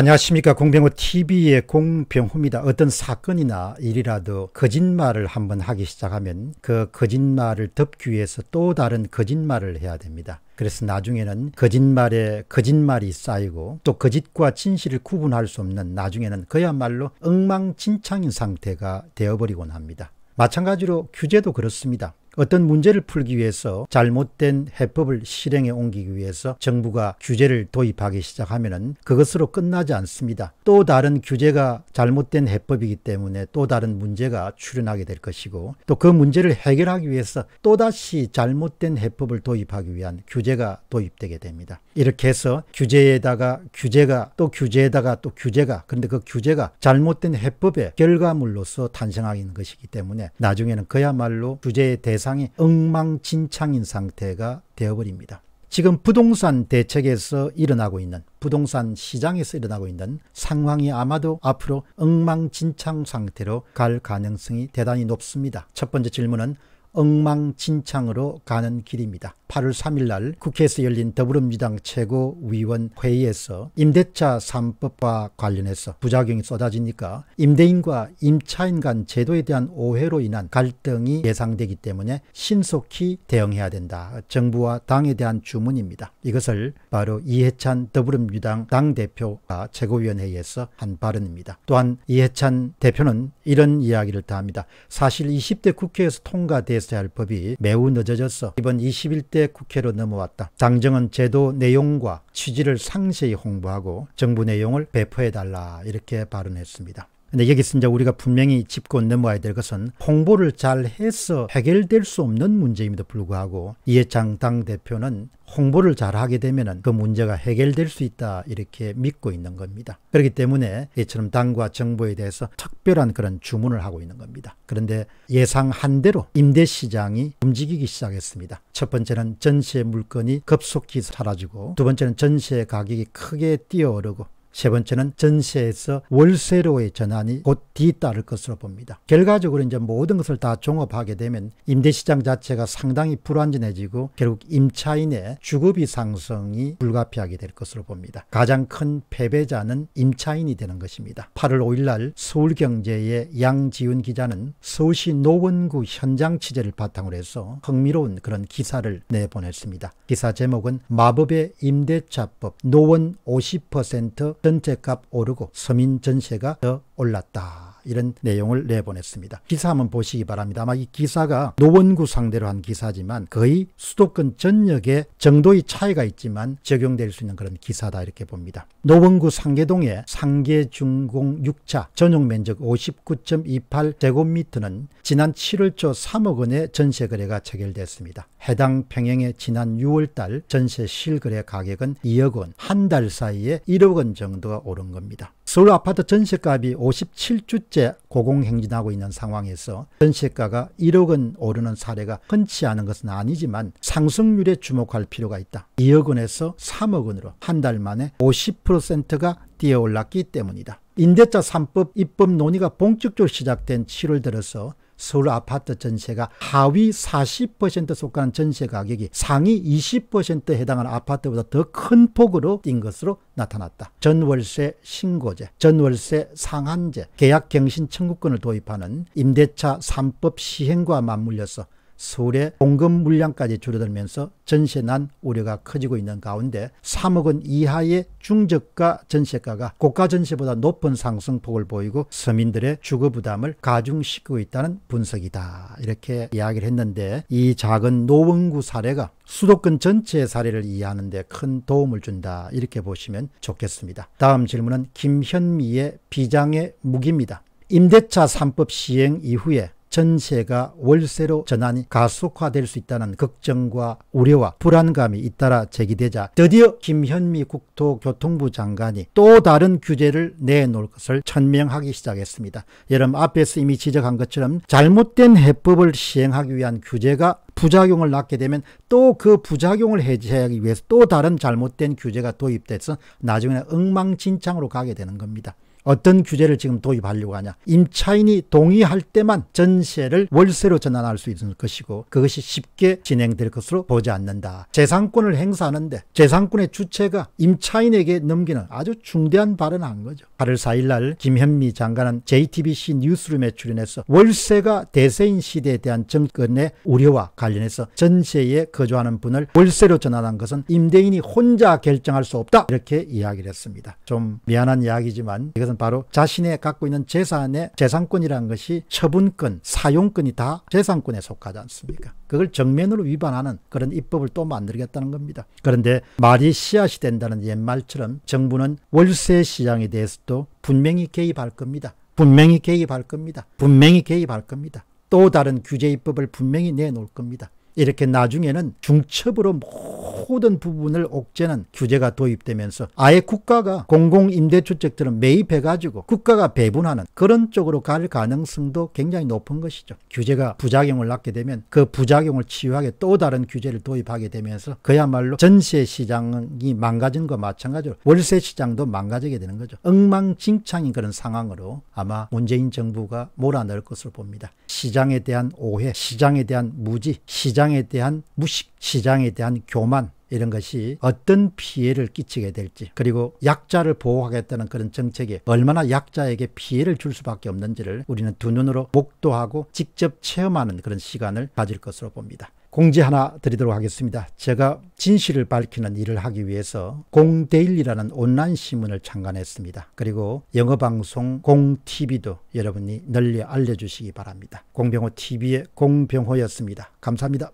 안녕하십니까 공병호 TV의 공병호입니다. 어떤 사건이나 일이라도 거짓말을 한번 하기 시작하면 그 거짓말을 덮기 위해서 또 다른 거짓말을 해야 됩니다. 그래서 나중에는 거짓말에 거짓말이 쌓이고 또 거짓과 진실을 구분할 수 없는 나중에는 그야말로 엉망진창인 상태가 되어버리곤 합니다. 마찬가지로 규제도 그렇습니다. 어떤 문제를 풀기 위해서 잘못된 해법을 실행에 옮기기 위해서 정부가 규제를 도입하기 시작하면 그것으로 끝나지 않습니다. 또 다른 규제가 잘못된 해법이기 때문에 또 다른 문제가 출현하게 될 것이고 또 그 문제를 해결하기 위해서 또다시 잘못된 해법을 도입하기 위한 규제가 도입되게 됩니다. 이렇게 해서 규제에다가 규제가 또 규제에다가 또 규제가 그런데 그 규제가 잘못된 해법의 결과물로서 탄생하는 것이기 때문에 나중에는 그야말로 규제의 대상 세상이 엉망진창인 상태가 되어버립니다. 지금 부동산 대책에서 일어나고 있는 부동산 시장에서 일어나고 있는 상황이 아마도 앞으로 엉망진창 상태로 갈 가능성이 대단히 높습니다. 첫 번째 질문은 엉망진창으로 가는 길입니다. 8월 3일 날 국회에서 열린 더불어민주당 최고위원 회의에서 임대차 3법과 관련해서 부작용이 쏟아지니까 임대인과 임차인 간 제도에 대한 오해로 인한 갈등이 예상되기 때문에 신속히 대응해야 된다. 정부와 당에 대한 주문입니다. 이것을 바로 이해찬 더불어민주당 당대표가 최고위원회에서 한 발언입니다. 또한 이해찬 대표는 이런 이야기를 다합니다. 사실 20대 국회에서 통과된 개과했어할 법이 매우 늦어졌서 이번 21대 국회로 넘어왔다. 당정은 제도 내용과 취지를 상세히 홍보하고 정부 내용을 배포해달라 이렇게 발언했습니다. 근데 여기서 이제 우리가 분명히 짚고 넘어야 될 것은 홍보를 잘 해서 해결될 수 없는 문제임에도 불구하고 이해창 당대표는 홍보를 잘 하게 되면 그 문제가 해결될 수 있다 이렇게 믿고 있는 겁니다. 그렇기 때문에 이처럼 당과 정부에 대해서 특별한 그런 주문을 하고 있는 겁니다. 그런데 예상한 대로 임대시장이 움직이기 시작했습니다. 첫 번째는 전세 물건이 급속히 사라지고 두 번째는 전세 가격이 크게 뛰어오르고 세 번째는 전세에서 월세로의 전환이 곧 뒤따를 것으로 봅니다. 결과적으로 이제 모든 것을 다 종합하게 되면 임대시장 자체가 상당히 불안전해지고 결국 임차인의 주거비 상승이 불가피하게 될 것으로 봅니다. 가장 큰 패배자는 임차인이 되는 것입니다. 8월 5일날 서울경제의 양지훈 기자는 서울시 노원구 현장 취재를 바탕으로 해서 흥미로운 그런 기사를 내보냈습니다. 기사 제목은 마법의 임대차법 노원 50% 전체 값 오르고 서민 전세가 더 올랐다. 이런 내용을 내보냈습니다. 기사 한번 보시기 바랍니다. 아마 이 기사가 노원구 상대로 한 기사지만 거의 수도권 전역에 정도의 차이가 있지만 적용될 수 있는 그런 기사다 이렇게 봅니다. 노원구 상계동의 상계중공 6차 전용 면적 59.28제곱미터는 지난 7월초 3억 원의 전세 거래가 체결됐습니다. 해당 평행의 지난 6월달 전세 실거래 가격은 2억 원, 한 달 사이에 1억 원 정도가 오른 겁니다. 서울 아파트 전세값이 57주째 고공행진하고 있는 상황에서 전세가가 1억 원 오르는 사례가 흔치 않은 것은 아니지만 상승률에 주목할 필요가 있다. 2억 원에서 3억 원으로 한 달 만에 50%가 뛰어올랐기 때문이다. 임대차 3법 입법 논의가 본격적으로 시작된 7월 들어서 서울 아파트 전세가 하위 40% 속한 전세 가격이 상위 20%에 해당하는 아파트보다 더 큰 폭으로 뛴 것으로 나타났다. 전월세 신고제, 전월세 상한제, 계약갱신 청구권을 도입하는 임대차 3법 시행과 맞물려서 서울의 공급 물량까지 줄어들면서 전세난 우려가 커지고 있는 가운데 3억 원 이하의 중저가 전세가가 고가 전세보다 높은 상승폭을 보이고 서민들의 주거 부담을 가중시키고 있다는 분석이다. 이렇게 이야기를 했는데 이 작은 노원구 사례가 수도권 전체 의 사례를 이해하는데 큰 도움을 준다. 이렇게 보시면 좋겠습니다. 다음 질문은 김현미의 비장의 무기입니다. 임대차 3법 시행 이후에 전세가 월세로 전환이 가속화될 수 있다는 걱정과 우려와 불안감이 잇따라 제기되자 드디어 김현미 국토교통부 장관이 또 다른 규제를 내놓을 것을 천명하기 시작했습니다. 여러분 앞에서 이미 지적한 것처럼 잘못된 해법을 시행하기 위한 규제가 부작용을 낳게 되면 또 그 부작용을 해제하기 위해서 또 다른 잘못된 규제가 도입돼서 나중에 엉망진창으로 가게 되는 겁니다. 어떤 규제를 지금 도입하려고 하냐. 임차인이 동의할 때만 전세를 월세로 전환할 수 있는 것이고 그것이 쉽게 진행될 것으로 보지 않는다. 재산권을 행사하는데 재산권의 주체가 임차인에게 넘기는 아주 중대한 발언을 한 거죠. 8월 4일 날 김현미 장관은 JTBC 뉴스룸에 출연해서 월세가 대세인 시대에 대한 정권의 우려와 관련해서 전세에 거주하는 분을 월세로 전환한 것은 임대인이 혼자 결정할 수 없다. 이렇게 이야기를 했습니다. 좀 미안한 이야기지만 이것 것은 바로 자신의 갖고 있는 재산의 재산권이라는 것이 처분권, 사용권이 다 재산권에 속하지 않습니까? 그걸 정면으로 위반하는 그런 입법을 또 만들겠다는 겁니다. 그런데 말이 씨앗이 된다는 옛말처럼 정부는 월세 시장에 대해서도 분명히 개입할 겁니다. 분명히 개입할 겁니다. 분명히 개입할 겁니다. 또 다른 규제 입법을 분명히 내놓을 겁니다. 이렇게 나중에는 중첩으로 모든 모든 부분을 옥죄는 규제가 도입되면서 아예 국가가 공공임대주택들을 매입해가지고 국가가 배분하는 그런 쪽으로 갈 가능성도 굉장히 높은 것이죠. 규제가 부작용을 낳게 되면 그 부작용을 치유하게 또 다른 규제를 도입하게 되면서 그야말로 전세 시장이 망가진 것 마찬가지로 월세 시장도 망가지게 되는 거죠. 엉망진창인 그런 상황으로 아마 문재인 정부가 몰아넣을 것으로 봅니다. 시장에 대한 오해, 시장에 대한 무지, 시장에 대한 무식, 시장에 대한 교만 이런 것이 어떤 피해를 끼치게 될지 그리고 약자를 보호하겠다는 그런 정책이 얼마나 약자에게 피해를 줄 수밖에 없는지를 우리는 두 눈으로 목도하고 직접 체험하는 그런 시간을 가질 것으로 봅니다. 공지 하나 드리도록 하겠습니다. 제가 진실을 밝히는 일을 하기 위해서 공데일이라는 온라인 신문을 창간했습니다. 그리고 영어방송 공TV도 여러분이 널리 알려주시기 바랍니다. 공병호 TV의 공병호였습니다. 감사합니다.